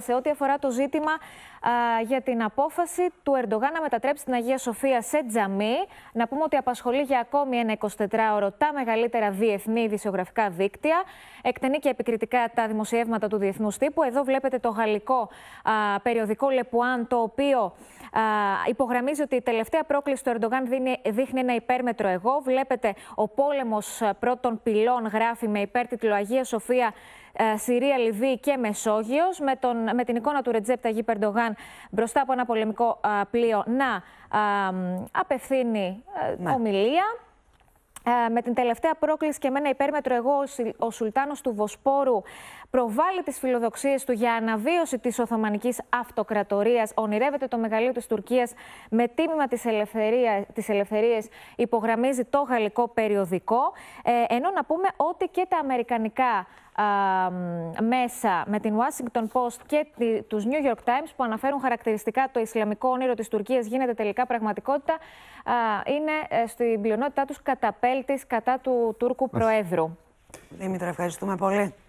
Σε ό,τι αφορά το ζήτημα α, για την απόφαση του Ερντογάν να μετατρέψει την Αγία Σοφία σε τζαμί, να πούμε ότι απασχολεί για ακόμη ένα 24ωρο τα μεγαλύτερα διεθνή ειδησιογραφικά δίκτυα. Εκτενεί και επικριτικά τα δημοσιεύματα του διεθνούς τύπου. Εδώ βλέπετε το γαλλικό α, περιοδικό Λεπουάν, το οποίο α, υπογραμμίζει ότι η τελευταία πρόκληση του Ερντογάν δίνει, δείχνει ένα υπέρμετρο εγώ. Βλέπετε ο πόλεμος πρώτων πυλών γράφει με υπέρτιτλο Αγία Σοφία ε, Συρία, Λιβύη και Μεσόγειος, με, με την εικόνα του Ρετζέπτα Γη Περντογάν μπροστά από ένα πολεμικό πλοίο να απευθύνει ε, ναι. ομιλία. Ε, με την τελευταία πρόκληση και με ένα υπέρμετρο εγώ, ο Σουλτάνος του Βοσπόρου προβάλλει τις φιλοδοξίες του για αναβίωση της Οθωμανικής Αυτοκρατορίας. Ονειρεύεται το μεγαλείο της Τουρκίας με τίμημα της, ελευθερία, της ελευθερίας, υπογραμμίζει το γαλλικό περιοδικό. Ε, ενώ να πούμε ότι και τα αμερικανικά μέσα με την Washington Post και τους New York Times που αναφέρουν χαρακτηριστικά το Ισλαμικό όνειρο της Τουρκίας γίνεται τελικά πραγματικότητα είναι ε, στην πλειονότητά τους καταπέλτης κατά του Τούρκου Προέδρου. Δήμητρα, ευχαριστούμε πολύ.